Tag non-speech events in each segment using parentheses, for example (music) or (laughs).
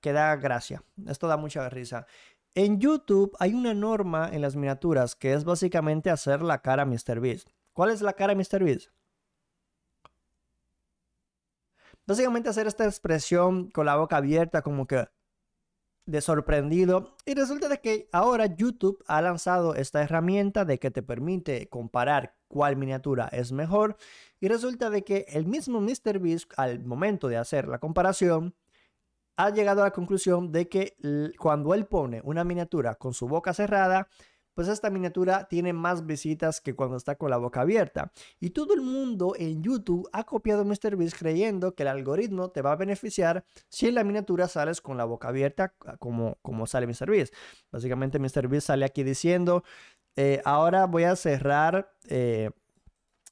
que da gracia. Esto da mucha risa. En YouTube hay una norma en las miniaturas que es básicamente hacer la cara a Beast ¿Cuál es la cara a Beast? Básicamente hacer esta expresión con la boca abierta como que de sorprendido. Y resulta de que ahora YouTube ha lanzado esta herramienta de que te permite comparar cuál miniatura es mejor. Y resulta de que el mismo MrBeast al momento de hacer la comparación ha llegado a la conclusión de que cuando él pone una miniatura con su boca cerrada, pues esta miniatura tiene más visitas que cuando está con la boca abierta. Y todo el mundo en YouTube ha copiado MrBeast creyendo que el algoritmo te va a beneficiar si en la miniatura sales con la boca abierta ah, como, como sale MrBeast. Básicamente MrBeast sale aquí diciendo, eh, ahora voy a cerrar... Eh,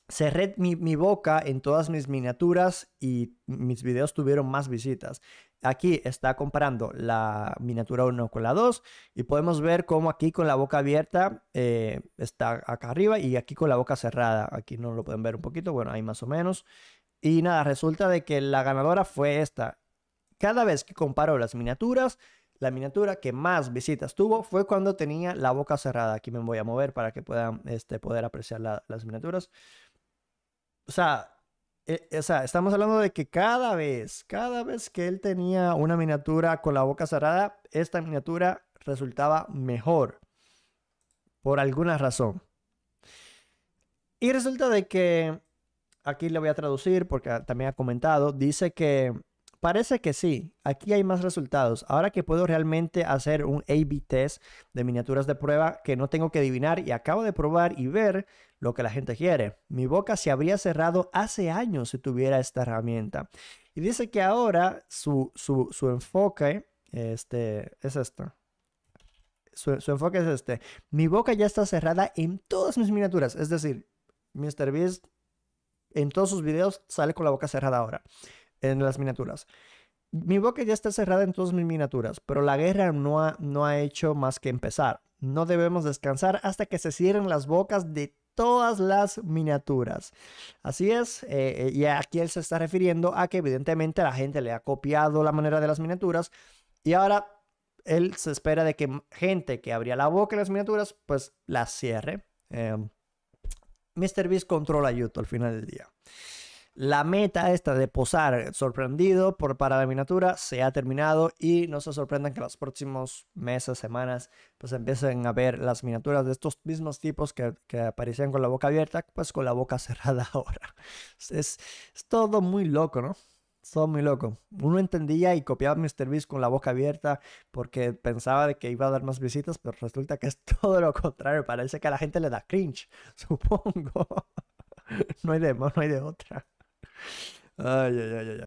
cerré mi, boca en todas mis miniaturas y mis videos tuvieron más visitas. Aquí está comparando la miniatura 1 con la 2 y podemos ver cómo aquí con la boca abierta eh, está acá arriba y aquí con la boca cerrada. Aquí no lo pueden ver un poquito, bueno, ahí más o menos. Y nada, resulta de que la ganadora fue esta. Cada vez que comparo las miniaturas, la miniatura que más visitas tuvo fue cuando tenía la boca cerrada. Aquí me voy a mover para que puedan este, poder apreciar las miniaturas. Eh, eh, o sea, estamos hablando de que cada vez, cada vez que él tenía una miniatura con la boca cerrada, esta miniatura resultaba mejor. Por alguna razón. Y resulta de que, aquí le voy a traducir porque ah, también ha comentado, dice que Parece que sí, aquí hay más resultados. Ahora que puedo realmente hacer un A-B test de miniaturas de prueba que no tengo que adivinar y acabo de probar y ver lo que la gente quiere. Mi boca se habría cerrado hace años si tuviera esta herramienta. Y dice que ahora su, su, su enfoque este, es este Su, su, enfoque es este. Mi boca ya está cerrada en todas mis miniaturas. Es decir, Beast en todos sus videos sale con la boca cerrada ahora en las miniaturas. Mi boca ya está cerrada en todas mis miniaturas, pero la guerra no ha, no ha hecho más que empezar. No debemos descansar hasta que se cierren las bocas de todas las miniaturas. Así es, eh, y aquí él se está refiriendo a que evidentemente la gente le ha copiado la manera de las miniaturas y ahora él se espera de que gente que abría la boca en las miniaturas, pues las cierre. Em, mister Mr. Beast controla YouTube al final del día la meta esta de posar sorprendido por, para la miniatura se ha terminado y no se sorprendan que los próximos meses, semanas, pues empiecen a ver las miniaturas de estos mismos tipos que, que aparecían con la boca abierta, pues con la boca (laughs) cerrada ahora. Es, todo muy loco, ¿no? Todo muy loco. Uno entendía y copiaba Mr. Beast con la boca abierta porque pensaba de que iba a dar más visitas, pero resulta que es (laughs) todo lo contrario. Parece que a la gente le da cringe, (laughs) supongo. No hay de, no hay de otra. Aïe, aïe, aïe, aïe.